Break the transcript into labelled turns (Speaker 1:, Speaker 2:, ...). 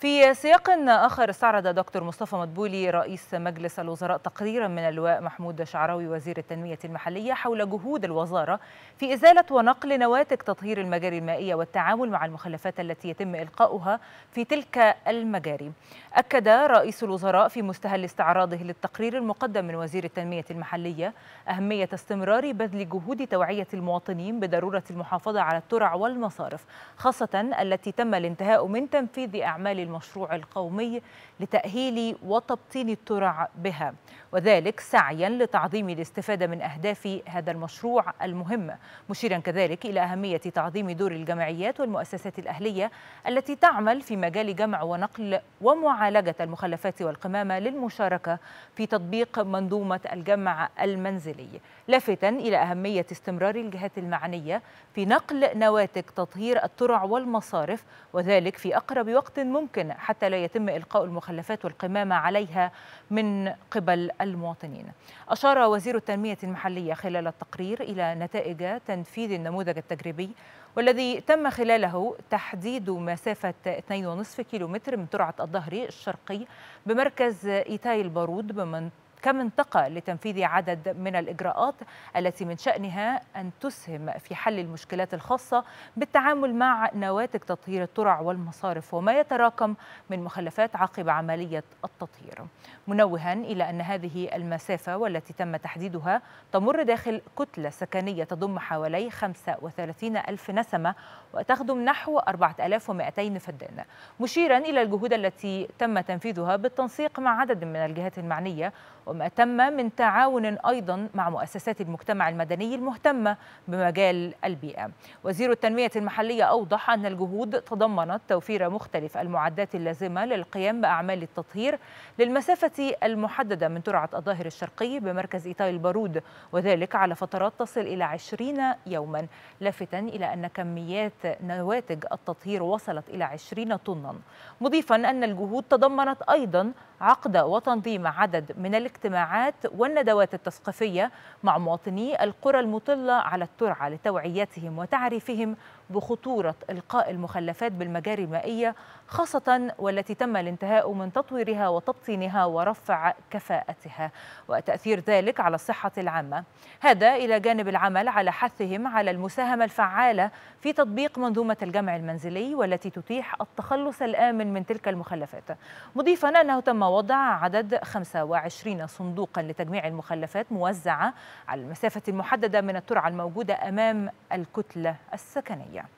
Speaker 1: في سياق آخر استعرض دكتور مصطفى مدبولي رئيس مجلس الوزراء تقريرا من اللواء محمود شعراوي وزير التنمية المحلية حول جهود الوزارة في إزالة ونقل نواتج تطهير المجاري المائية والتعامل مع المخلفات التي يتم إلقاؤها في تلك المجاري أكد رئيس الوزراء في مستهل استعراضه للتقرير المقدم من وزير التنمية المحلية أهمية استمرار بذل جهود توعية المواطنين بضرورة المحافظة على الترع والمصارف خاصة التي تم الانتهاء من تنفيذ أعمال المشروع القومي لتأهيل وتبطين الترع بها وذلك سعيا لتعظيم الاستفادة من أهداف هذا المشروع المهم مشيرا كذلك إلى أهمية تعظيم دور الجمعيات والمؤسسات الأهلية التي تعمل في مجال جمع ونقل ومعالجة المخلفات والقمامة للمشاركة في تطبيق منظومة الجمع المنزلي لافتا إلى أهمية استمرار الجهات المعنية في نقل نواتج تطهير الترع والمصارف وذلك في أقرب وقت ممكن ممكن حتى لا يتم إلقاء المخلفات والقمامة عليها من قبل المواطنين أشار وزير التنمية المحلية خلال التقرير إلى نتائج تنفيذ النموذج التجريبي والذي تم خلاله تحديد مسافة 2.5 كيلومتر من ترعة الظهري الشرقي بمركز إيتاي البارود بمنطقة كم انتقى لتنفيذ عدد من الإجراءات التي من شأنها أن تسهم في حل المشكلات الخاصة بالتعامل مع نواتج تطهير الترع والمصارف وما يتراكم من مخلفات عقب عملية التطهير منوها إلى أن هذه المسافة والتي تم تحديدها تمر داخل كتلة سكنية تضم حوالي 35 ألف نسمة وتخدم نحو 4200 فدان مشيرا إلى الجهود التي تم تنفيذها بالتنسيق مع عدد من الجهات المعنية وما تم من تعاون أيضا مع مؤسسات المجتمع المدني المهتمة بمجال البيئة وزير التنمية المحلية أوضح أن الجهود تضمنت توفير مختلف المعدات اللازمة للقيام بأعمال التطهير للمسافة المحددة من ترعة الظاهر الشرقي بمركز إيطاي البارود وذلك على فترات تصل إلى 20 يوما لافتا إلى أن كميات نواتج التطهير وصلت إلى 20 طنا مضيفا أن الجهود تضمنت أيضا عقد وتنظيم عدد من الاجتماعات والندوات التثقيفية مع مواطني القرى المطلة على الترعة لتوعيتهم وتعريفهم بخطورة إلقاء المخلفات بالمجاري المائية خاصة والتي تم الانتهاء من تطويرها وتبطينها ورفع كفاءتها وتأثير ذلك على الصحة العامة هذا إلى جانب العمل على حثهم على المساهمة الفعالة في تطبيق منظومة الجمع المنزلي والتي تتيح التخلص الآمن من تلك المخلفات مضيفا أنه تم وضع عدد 25 صندوقا لتجميع المخلفات موزعة على المسافة المحددة من الترعة الموجودة أمام الكتلة السكنية